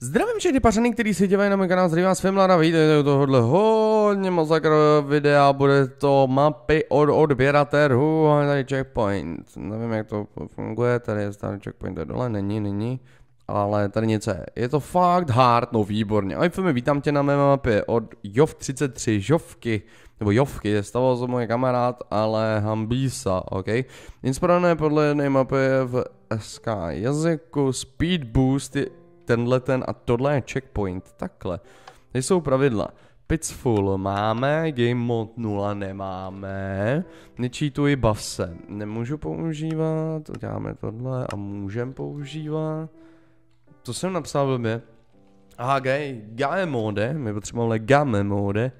Zdravím všechny pařeny, který se dívají na můj kanál, Zdravím vás Femlada, vidíte Tohle tohohle hodně masakr videa, bude to mapy od odběratelů, a tady checkpoint, nevím jak to funguje, tady je starý checkpoint, tady dole není, není, ale tady něco je, je to fakt hard, no výborně, ahoj Femi, vítám tě na mé mapě od Jov33, Jovky. nebo Jovky, Je stavoval se můj kamarád, ale Hambisa, ok. Inspirované podle jedné mapy v SK jazyku, Speed Boost, je tenhle ten a tohle je checkpoint, takhle. Tady jsou pravidla. Pits full máme, game mod 0 nemáme, nečítuji buff se, nemůžu používat, děláme tohle a můžem používat. Co jsem napsal blbě? Aha, gay, game mode, my potřebujeme game mode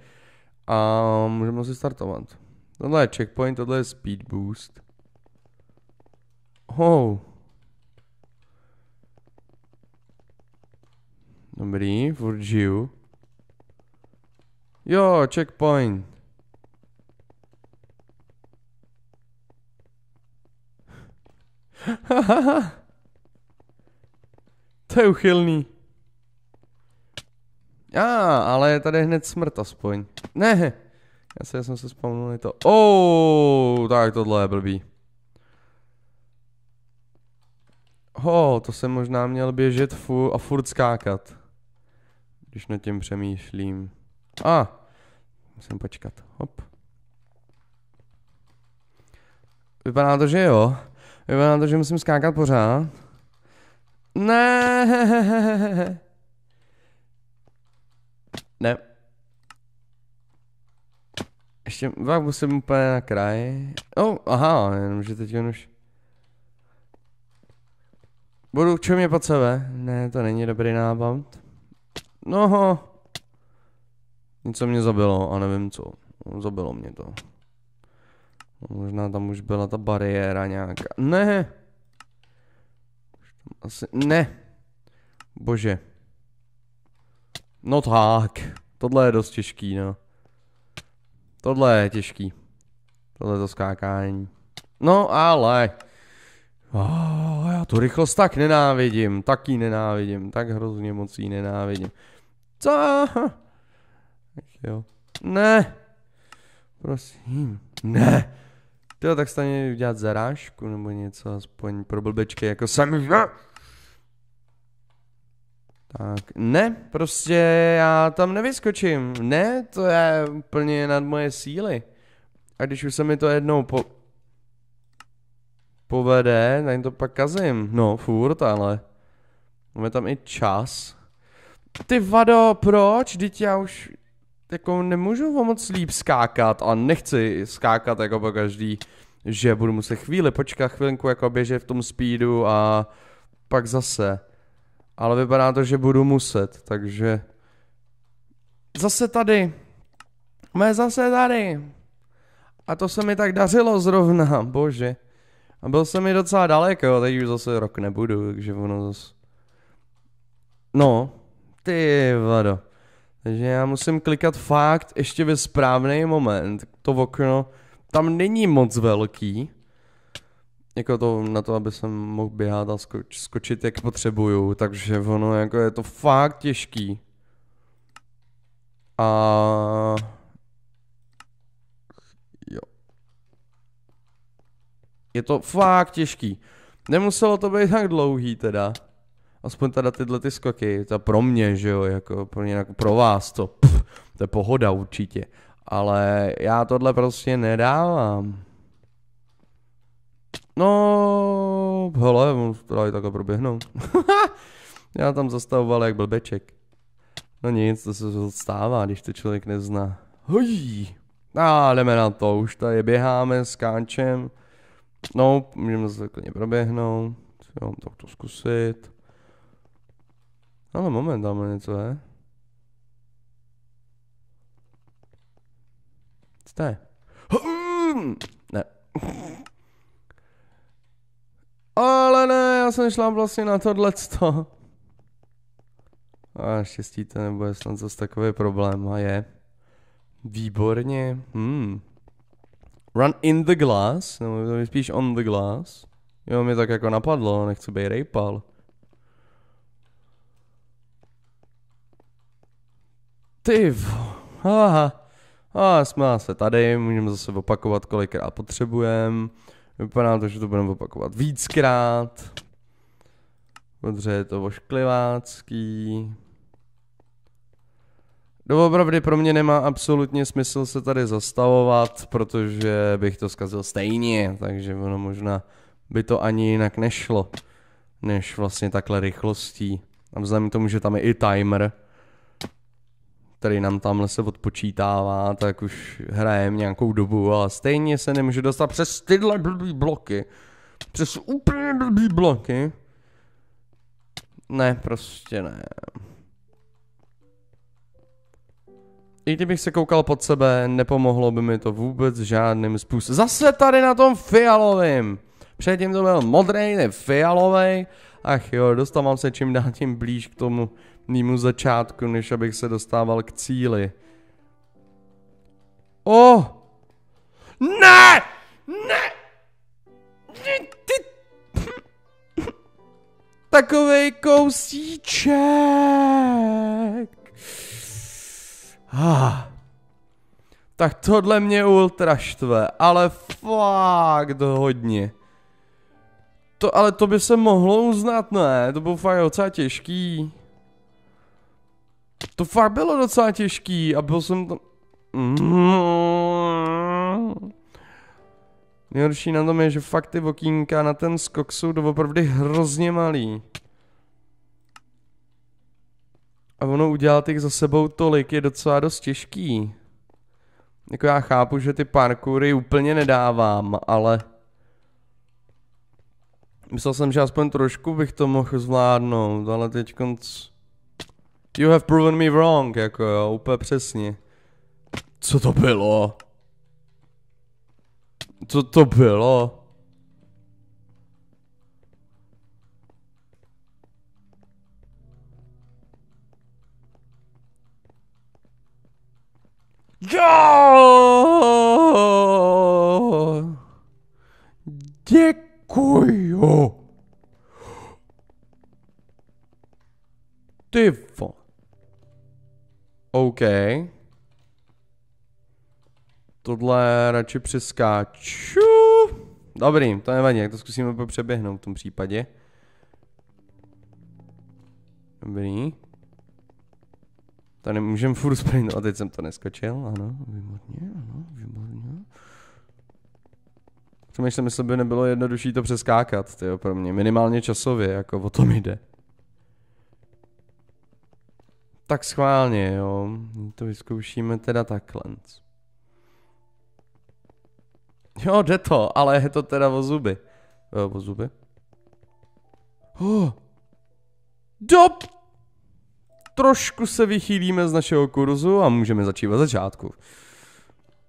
a můžeme si startovat. Tohle je checkpoint, tohle je speed boost. Oh. Dobrý, furt žiju. Jo, checkpoint. to je uchylný. A, ah, ale je tady hned smrt aspoň. Ne, já, se, já jsem se spomnul to. Oh, tak tohle je blbý. Ho, oh, to jsem možná měl běžet fu a furt skákat když nad tím přemýšlím. A, ah, musím počkat. Hop. Vypadá to, že jo. Vypadá to, že musím skákat pořád. Ne. Ne. Ještě pak musím úplně na kraj. Oh, aha, že teď jen už... Budu čo mě pod sebe. Ne, to není dobrý nápad. No, něco mě zabilo a nevím co. Zabilo mě to. Možná tam už byla ta bariéra nějaká. Ne! Asi, ne! Bože. No tak. Tohle je dost těžký, no. Tohle je těžký. Tohle je to skákání. No ale. Oh, já tu rychlost tak nenávidím. Taky nenávidím. Tak hrozně moc ji nenávidím. Co? Jo. Ne. Prosím. Ne. Tyjo, tak stane udělat zarážku nebo něco, aspoň pro blbečky jako sami. Ne. Tak, ne, prostě já tam nevyskočím. Ne, to je úplně nad moje síly. A když už se mi to jednou po... povede, tak to pak kazím. No, furt, ale máme tam i čas. Ty vado, proč? Teď já už jako nemůžu moc líp skákat a nechci skákat jako po každý, že budu muset chvíli počkat chvilinku jako běžet v tom speedu a pak zase. Ale vypadá to, že budu muset, takže zase tady. Mé zase tady. A to se mi tak dařilo zrovna, bože. A byl jsem mi docela daleko, teď už zase rok nebudu, takže ono zase... No, ty vado. Takže já musím klikat fakt ještě ve správný moment. To okno tam není moc velký. Jako to na to, aby jsem mohl běhat a skoč, skočit jak potřebuju. Takže ono jako je to fakt těžký. A... Jo. Je to fakt těžký. Nemuselo to být tak dlouhý teda aspoň teda tyhle ty skoky, to pro mě, že jo, jako pro, mě, jako pro vás to, pff, to je pohoda určitě. Ale já tohle prostě nedávám. No, hele, právě takhle proběhnou. já tam zastavoval jak blbeček. No nic, to se stává, když to člověk nezná. Hoj! A jdeme na to, už tady běháme, skáčem. No, můžeme se klidně proběhnout. Jo, tak to zkusit. Ale moment, dáme něco, ne? Co to je? Ne. Ale ne, já jsem šla vlastně na tohleto. A štěstí to nebude snad zase takový problém. A je. Výborně. Hmm. Run in the glass, nebo spíš on the glass. Jo, mi tak jako napadlo, nechci být rejpal. Ty aha. A jsme se tady, můžeme zase opakovat, kolikrát potřebujeme. Vypadá to, že to budeme opakovat víckrát. Protože je to ošklivácký. Doopravdy pro mě nemá absolutně smysl se tady zastavovat, protože bych to zkazil stejně, takže ono možná by to ani jinak nešlo, než vlastně takhle rychlostí. A vzhledem k tomu, že tam je i timer, který nám tamhle se odpočítává, tak už hrajem nějakou dobu, ale stejně se nemůže dostat přes tyhle blbý bloky. Přes úplně blbý bloky. Ne, prostě ne. I kdybych se koukal pod sebe, nepomohlo by mi to vůbec žádným způsobem. Zase tady na tom fialovým. Předtím to byl modrý, ne fialový. Ach jo, dostávám se čím dál tím blíž k tomu mýmu začátku, než abych se dostával k cíli. O! Oh! Ne! Ne! Ty... Takovej kousíček! Ah. Tak tohle mě ultra štve, ale fakt hodně. To, ale to by se mohlo uznat, ne? To bylo fakt docela těžký to fakt bylo docela těžký a byl jsem to... Nejhorší na tom je, že fakt ty okýnka na ten skok jsou doopravdy hrozně malý. A ono udělat jich za sebou tolik je docela dost těžký. Jako já chápu, že ty parkoury úplně nedávám, ale... Myslel jsem, že aspoň trošku bych to mohl zvládnout, ale teď konc... You have proven me wrong, jako jo, úplně přesně. Co to bylo? Co to bylo? Jo! Děkuju! Ty vole. OK. Tohle radši přeskáču. Dobrý, to nevadí, jak to zkusíme přeběhnout v tom případě. Dobrý. Tady můžeme furt no A teď jsem to neskočil, ano, výborně, ano, výborně. Přemýšlím, jestli by nebylo jednodušší to přeskákat, tyjo, pro mě, minimálně časově, jako o tom jde tak schválně, jo. to vyzkoušíme teda takhle. Jo, jde to, ale je to teda o zuby. Jo, eh, o zuby? Oh. Dob! Trošku se vychýlíme z našeho kurzu a můžeme začít od začátku.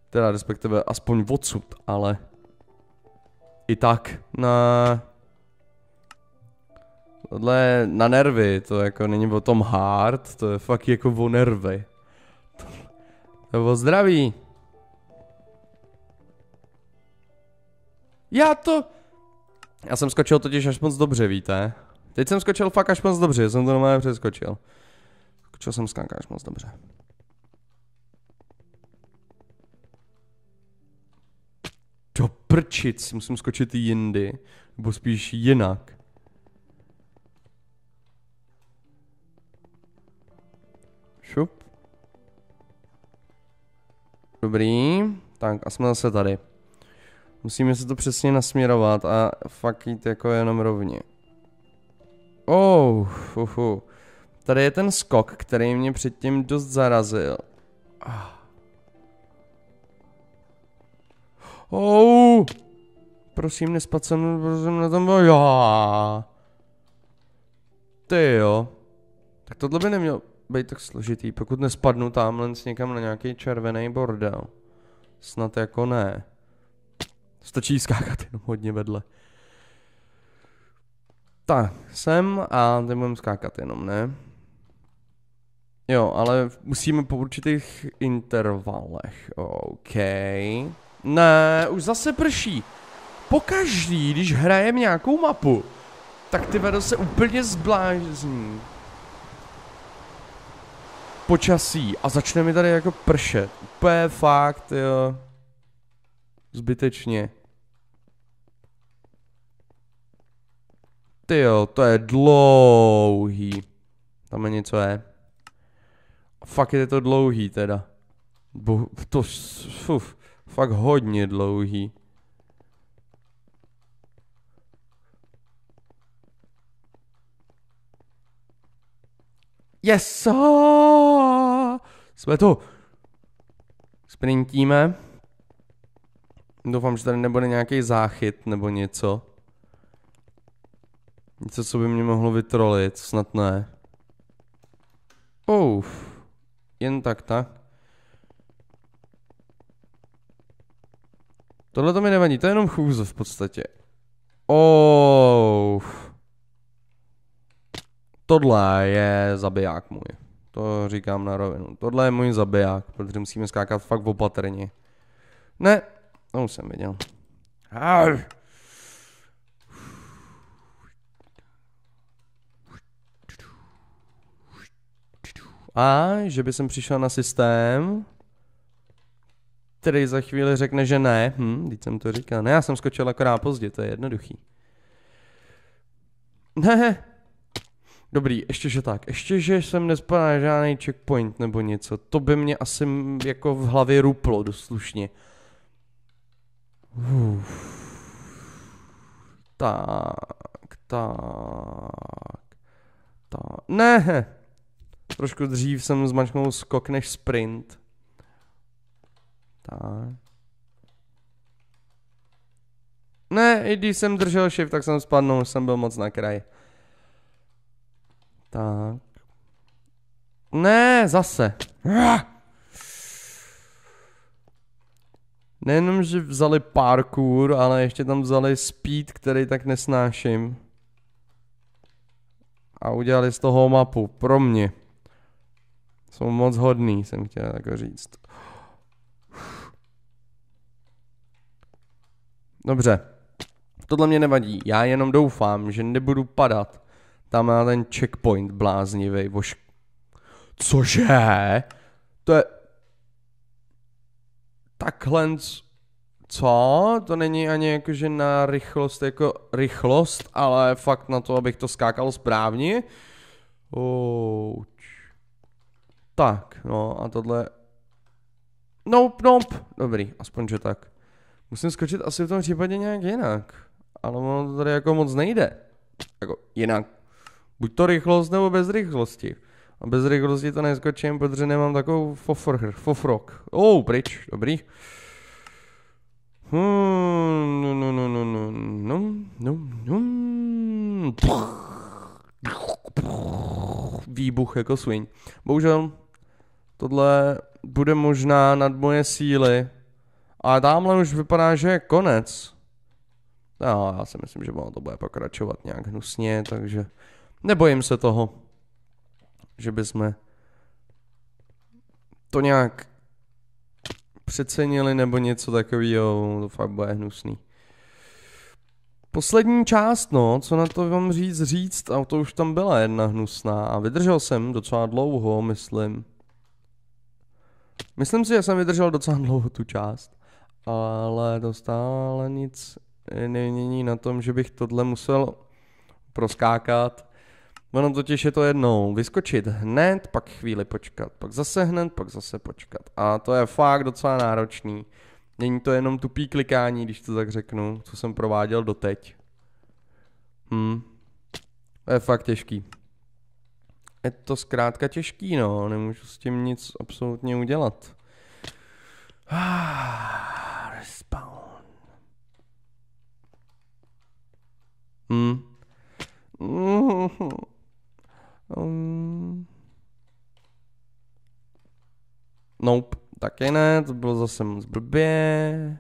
Teda respektive aspoň odsud, ale... I tak na Tohle je na nervy, to jako není o tom hard, to je fakt jako o nervy. To je o zdraví. Já to... Já jsem skočil totiž až moc dobře, víte? Teď jsem skočil fakt až moc dobře, jsem to normálně přeskočil. Skočil jsem skanka až moc dobře. Do prčic, musím skočit jindy, nebo spíš jinak. Šup. Dobrý. Tak a jsme zase tady. Musíme se to přesně nasměrovat a fakt jít jako jenom rovně. Oh, uhu. Tady je ten skok, který mě předtím dost zarazil. Oh! Prosím, nespat jsem, prosím na tom byl já. Ty jo. Tak tohle by nemělo být tak složitý, pokud nespadnu tamhle někam na nějaký červený bordel. Snad jako ne. Stačí skákat jenom hodně vedle. Tak, jsem a teď budeme skákat jenom, ne? Jo, ale musíme po určitých intervalech. OK. Ne, už zase prší. Pokaždý, když hrajem nějakou mapu, tak ty vedo se úplně zblázní počasí a začne mi tady jako pršet. Úplně fakt, jo. Zbytečně. Ty jo, to je dlouhý. Tam je něco je. Fakt je to dlouhý teda. Bo, to, fuf, fakt hodně dlouhý. Yes! Jsme tu. Sprintíme. Doufám, že tady nebude nějaký záchyt nebo něco. Něco, co by mě mohlo vytrolit, snad ne. Uf. Jen tak, tak. Tohle to mi nevadí, to je jenom chůze v podstatě. Oh tohle je zabiják můj. To říkám na rovinu. Tohle je můj zabiják, protože musíme skákat fakt opatrně. Ne, to už jsem viděl. Arr. A že by jsem přišel na systém, který za chvíli řekne, že ne. Hm, teď jsem to říkal. Ne, já jsem skočil akorát pozdě, to je jednoduchý. Ne, Dobrý, ještě že tak. Ještě, že jsem na žádný checkpoint nebo něco. To by mě asi jako v hlavě ruplo doslušně. Uf. Tak, tak, tak. Ne! Trošku dřív jsem zmačknul skok než sprint. Tak. Ne, i když jsem držel shift, tak jsem spadnul, jsem byl moc na kraji. Tak. Ne, zase. Nejenom, že vzali parkour, ale ještě tam vzali speed, který tak nesnáším. A udělali z toho mapu, pro mě. Jsou moc hodný, jsem chtěl tak jako říct. Dobře. Tohle mě nevadí. Já jenom doufám, že nebudu padat tam na ten checkpoint bláznivý, bož. Cože? To je... Takhle... Co? To není ani jakože na rychlost, jako rychlost, ale fakt na to, abych to skákal správně. Ouch. Tak, no a tohle... Nope, nope. Dobrý, aspoň, že tak. Musím skočit asi v tom případě nějak jinak. Ale ono to tady jako moc nejde. Jako jinak Buď to rychlost, nebo bez rychlosti. A bez rychlosti to neskočím, protože nemám takovou fofr, fofrok. Oh, pryč, dobrý. Hmm, no, no, no, no, no, no, no, no. Výbuch jako sviň. Bohužel, tohle bude možná nad moje síly. A tamhle už vypadá, že je konec. No, já si myslím, že ono to bude pokračovat nějak hnusně, takže Nebojím se toho, že bychom to nějak přecenili nebo něco takového, to fakt bude hnusný. Poslední část, no, co na to vám říct, říct, a to už tam byla jedna hnusná a vydržel jsem docela dlouho, myslím. Myslím si, že jsem vydržel docela dlouho tu část, ale to stále nic není na tom, že bych tohle musel proskákat Ono totiž je to jednou vyskočit hned, pak chvíli počkat, pak zase hned, pak zase počkat. A to je fakt docela náročný. Není to jenom tupý klikání, když to tak řeknu, co jsem prováděl doteď. Hm. To je fakt těžký. Je to zkrátka těžký, no. Nemůžu s tím nic absolutně udělat. Ah, respawn. Hm. Mm-hmm. Um... Nope, také ne, to bylo zase moc blbě.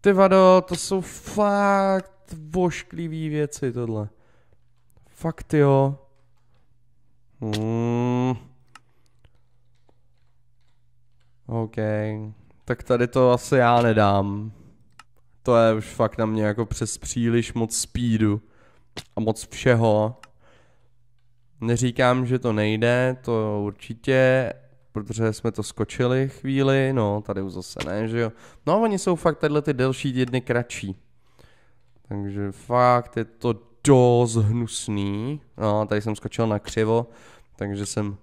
Ty vado, to jsou fakt vošklivý věci tohle. Fakt jo. Hmm. OK. Tak tady to asi já nedám. To je už fakt na mě jako přes příliš moc speedu a moc všeho. Neříkám, že to nejde, to určitě, protože jsme to skočili chvíli, no tady už zase ne, že jo. No oni jsou fakt tyhle ty delší jedny kratší. Takže fakt je to dost hnusný. No, tady jsem skočil na křivo, takže jsem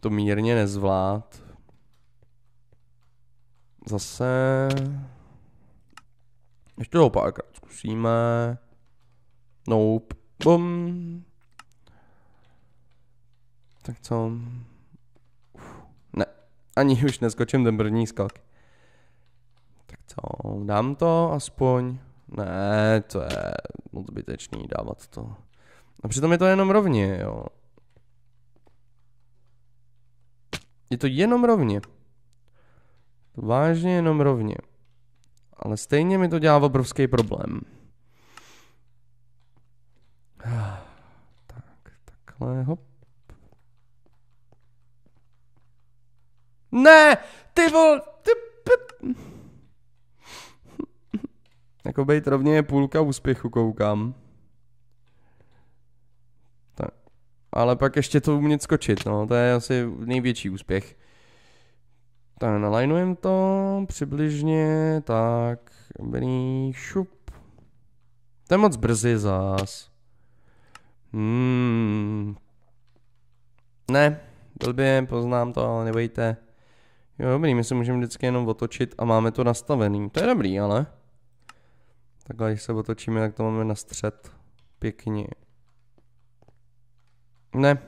to mírně nezvlád. Zase... Ještě ho párkrát zkusíme. Nope. Bum. Tak co? Uf. Ne, ani už neskočím ten první skok. Tak co, dám to aspoň? Ne, to je moc zbytečný dávat to. A přitom je to jenom rovně, jo. Je to jenom rovně. Vážně jenom rovně. Ale stejně mi to dělá obrovský problém. Takhle, hop. Ne! Ty vol... Ty pit. Jako bejt rovně je půlka úspěchu, koukám. Tak. Ale pak ještě to umět skočit, no, to je asi největší úspěch. Tak, nalajnujem to přibližně, tak, dobrý, šup. To je moc brzy zás. Hmm. Ne, blbě, poznám to, ale nebojte. Jo, dobrý, my se můžeme vždycky jenom otočit a máme to nastavený. To je dobrý, ale. Takhle, když se otočíme, tak to máme na střed. Pěkně. Ne.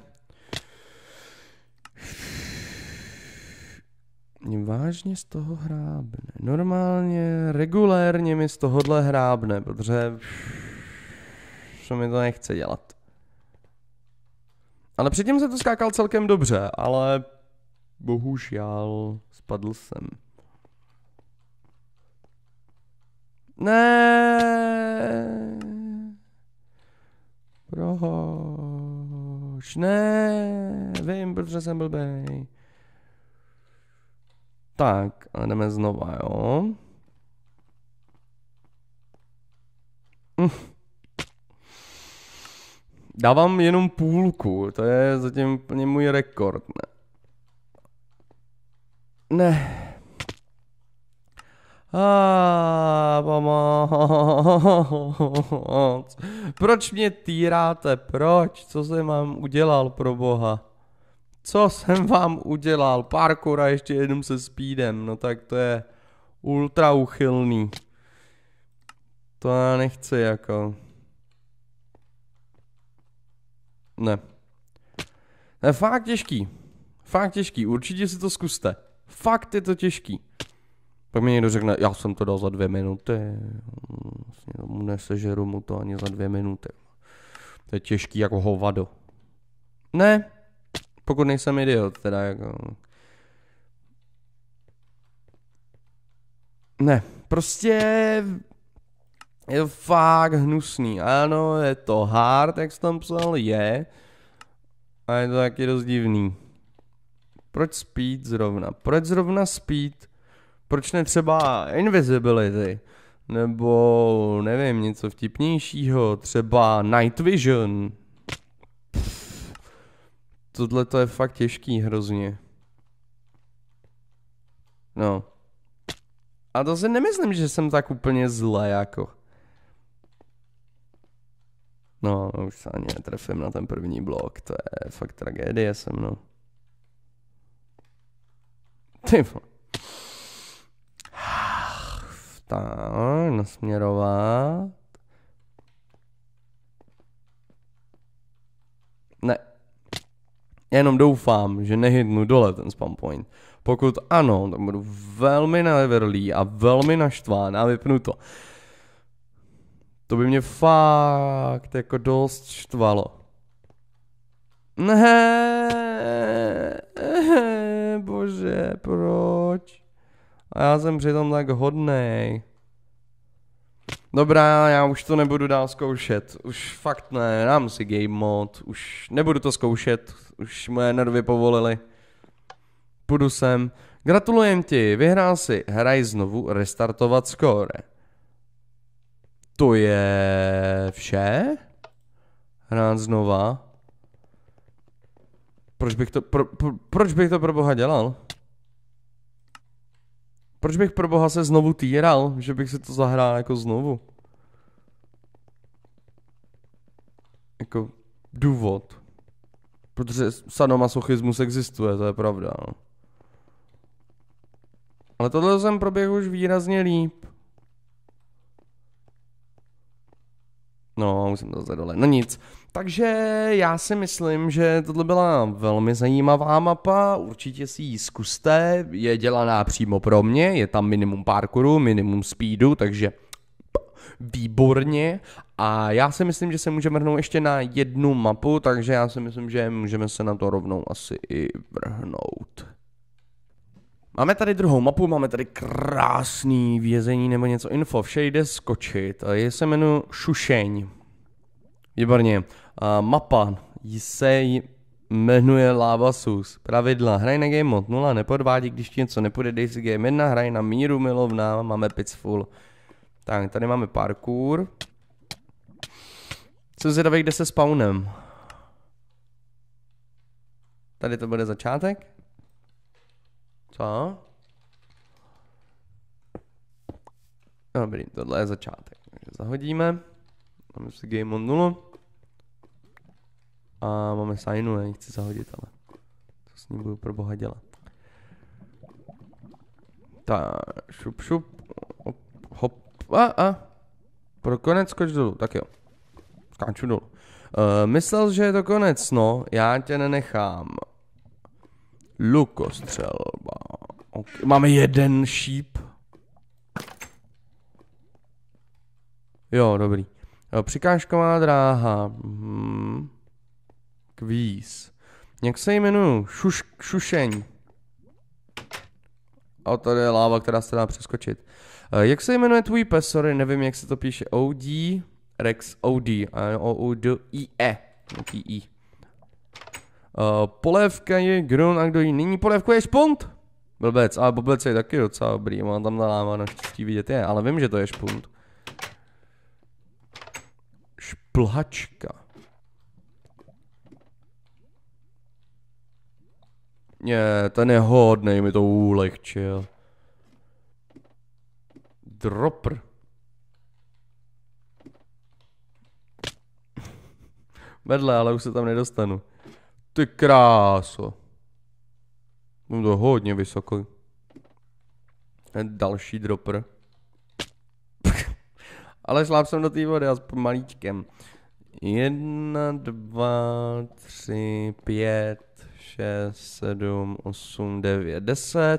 Mě vážně z toho hrábne. Normálně, regulérně mi z tohohle hrábne, protože... Co mi to nechce dělat. Ale předtím se to skákal celkem dobře, ale bohužel spadl jsem. Ne. Proč? Ne. Vím, protože jsem blbej. Tak, ale jdeme znova, jo. Dávám jenom půlku, to je zatím plně můj rekord. Ne. ne. A ah, Proč mě týráte? Proč? Co jsem vám udělal pro boha? Co jsem vám udělal? Parkour a ještě jednou se speedem. No tak to je ultra uchylný. To já nechci jako. Ne. To je fakt těžký. Fakt těžký. Určitě si to zkuste. Fakt je to těžký. Pak mi někdo řekne, já jsem to dal za dvě minuty. Vlastně tomu nesežeru mu to ani za dvě minuty. To je těžký jako hovado. Ne, pokud nejsem idiot, teda jako... Ne, prostě je to fakt hnusný. Ano, je to hard, jak jsi tam psal, je. A je to taky dost divný. Proč speed zrovna? Proč zrovna speed? Proč ne třeba invisibility? Nebo nevím, něco vtipnějšího, třeba night vision. Tohle to je fakt těžký hrozně. No. A to si nemyslím, že jsem tak úplně zle jako. No, už se ani netrefím na ten první blok, to je fakt tragédie se mnou. Ty Ta, Tak, nasměrovat. Ne. Jenom doufám, že nehydnu dole ten spam point. Pokud ano, tak budu velmi neverlý a velmi naštván a vypnu to. To by mě fakt jako dost štvalo. Ne, eh, bože, proč? A já jsem přitom tak hodnej. Dobrá, já už to nebudu dál zkoušet. Už fakt ne, dám si game mod. Už nebudu to zkoušet. Už moje nervy povolili. Půjdu sem. Gratulujem ti, vyhrál si. Hraj znovu restartovat score. To je vše. Hrát znova. Proč bych to, pro, pro, proč bych to pro boha dělal? Proč bych pro boha se znovu týral, že bych si to zahrál jako znovu? Jako důvod. Protože sadomasochismus existuje, to je pravda. No. Ale tohle jsem proběhl už výrazně líp. No, už jsem to zase dole. No nic. Takže já si myslím, že tohle byla velmi zajímavá mapa, určitě si ji zkuste, je dělaná přímo pro mě, je tam minimum parkouru, minimum speedu, takže výborně. A já si myslím, že se můžeme vrhnout ještě na jednu mapu, takže já si myslím, že můžeme se na to rovnou asi i vrhnout. Máme tady druhou mapu, máme tady krásný vězení nebo něco info, vše jde skočit. Je se jmenu Šušeň. Výborně. A mapa se jmenuje Lava Sus. Pravidla. Hraj na game mod 0, nepodvádí, když ti něco nepůjde, dej si game 1, hraj na míru milovná, máme pic full. Tak, tady máme parkour. Jsem zvědavý, kde se spawnem. Tady to bude začátek. Co? No, dobrý, tohle je začátek. Takže zahodíme. Máme si game on 0. A máme signu, já nechci zahodit, ale co s ním budu pro boha dělat. Tak, šup, šup. Hop, hop. A, a. Pro konec skoč dolů, tak jo. Skáču dolů. Uh, myslel, že je to konec, no, já tě nenechám. Lukostřelba. Okay. Máme jeden šíp. Jo, dobrý. Přikážková dráha. Hmm. Kvíz. Jak se jmenuju? Šuš, šušeň. A tady je láva, která se dá přeskočit. Eh, jak se jmenuje tvůj pes? Sorry, nevím, jak se to píše. OD Rex OD. O, O, D, I, E. I, Eh, polévka je Grun a kdo jí nyní polévku je Špunt. Blbec, ale blbec je taky docela dobrý, mám tam naláma naštěstí vidět je, ale vím, že to je Špunt. Šplhačka. Ne, ten je hodnej, mi to ulehčil. Dropper. Vedle, ale už se tam nedostanu. Ty kráso. Mám to hodně vysoko. Ten další dropper. Ale šláp jsem do té vody aspoň malíčkem. Jedna, dva, tři, pět, šest, sedm, osm, devět, deset.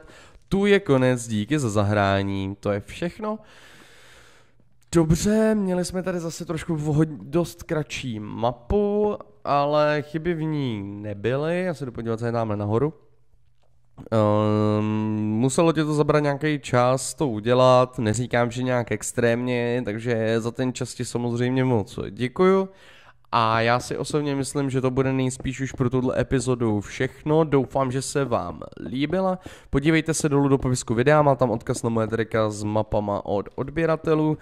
Tu je konec, díky za zahrání, to je všechno. Dobře, měli jsme tady zase trošku dost kratší mapu ale chyby v ní nebyly, já se jdu podívat, co je tamhle nahoru. Um, muselo tě to zabrat nějaký čas to udělat, neříkám, že nějak extrémně, takže za ten čas ti samozřejmě moc děkuju. A já si osobně myslím, že to bude nejspíš už pro tuto epizodu všechno. Doufám, že se vám líbila. Podívejte se dolů do popisku videa, má tam odkaz na moje trika s mapama od odběratelů.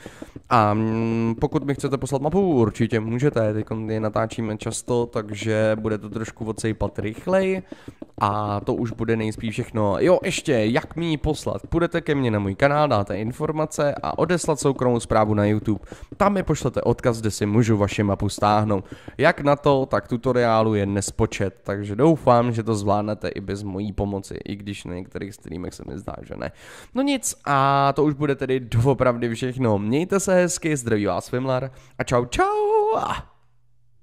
A mm, pokud mi chcete poslat mapu, určitě můžete. Teď je natáčíme často, takže bude to trošku odsejpat rychleji. A to už bude nejspíš všechno. Jo, ještě, jak mi ji poslat? Půjdete ke mně na můj kanál, dáte informace a odeslat soukromou zprávu na YouTube. Tam mi pošlete odkaz, kde si můžu vaši mapu stáhnout. Jak na to, tak tutoriálu je nespočet, takže doufám, že to zvládnete i bez mojí pomoci, i když na některých streamech se mi zdá, že ne. No nic a to už bude tedy doopravdy všechno. Mějte se hezky, zdraví vás Vimlar a čau čau!